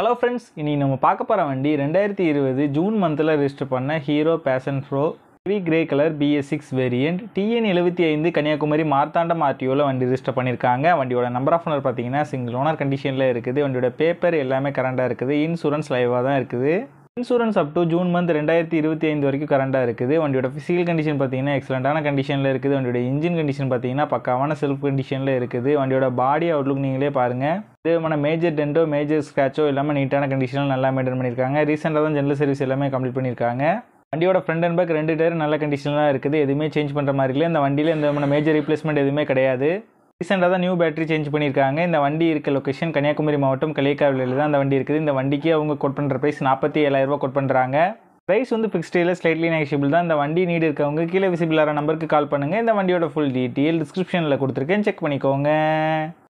hello friends இன்றைக்கி நம்ம பார்க்க போகிற வண்டி ரெண்டாயிரத்தி இருபது ஜூன் மந்தில் ரிஜிஸ்டர் பண்ண Hero Passion Pro heavy grey colour BS six variant TN எழுபத்தி ஐந்து கன்னியாகுமரி மார்த்தாண்டம் ஆர்டிஓவில் வண்டி ரிஜிஸ்டர் பண்ணியிருக்காங்க வண்டியோட நம்பர் ஆஃப் ஓனர் பார்த்தீங்கன்னா சிங்கிள் ஓனர் கண்டிஷனில் இருக்குது வண்டியோட பேப்பர் எல்லாமே கரண்டாக இருக்குது இன்சூரன்ஸ் லைவாக தான் இருக்குது insurance up to June month ரெண்டாயிரத்தி இருபத்தி ஐந்து வரைக்கும் கரண்டாக இருக்குது வண்டியோட ஃபிசிக்கல் கண்டிஷன் பார்த்தீங்கன்னா எக்ஸலண்ட்டான கண்டிஷனில் இருக்குது வண்டியோட இன்ஜின் கண்டிஷன் பார்த்தீங்கன்னா பக்காவான செல்ஃப் கண்டிஷனில் இருக்குது வண்டியோட பாடி அவுட்லுக் நீங்களே பாருங்கள் தேவையான மேஜர் டெண்டோ மேஜர் ஸ்க்ராச்சோ இல்லாமல் நீட்டான கண்டிஷனில் நல்லா மெயின்டைன் பண்ணியிருக்காங்க ரீசெண்டாக தான் ஜென்ரல் சர்வீஸ் எல்லாமே கம்ப்ளீட் பண்ணியிருக்காங்க வண்டியோட ஃப்ரண்ட் அண்ட் பேக் ரெண்டு டயர் நல்ல கண்டிஷன்லாம் இருக்குது எதுவுமே சேஞ்ச் பண்ணுற மாதிரி இல்லை இந்த வண்டியில் எந்த மேஜர் ரீப்ளேஸ்மெண்ட் எதுவுமே கிடையாது ரீசெண்டாக தான் நியூ பேட்டரி சேஞ்ச் பண்ணியிருக்காங்க இந்த வண்டி இருக்க லொக்கேஷன் கன்னியாகுமரி மாவட்டம் கலியக்காவிலையில் தான் அந்த வண்டி இருக்குது இந்த வண்டிக்கு அவங்க கோட் பண்ணுற ப்ரைஸ் நாற்பத்தி ஏழாயிரரூபா கொட் பண்ணுறாங்க ப்ரைஸ் வந்து ஃபிக்ஸ்டு இல்லை ஸ்லைட்லி நெகஷிபிள் தான் இந்த வண்டி நீடு இருக்கவங்க கீழே விசிபிள் நம்பருக்கு கால் பண்ணுங்கள் இந்த வண்டியோட ஃபுல் டீட்டெயில் டிஸ்கிரிப்ஷனில் கொடுத்துருக்கேன் செக் பண்ணிக்கோங்க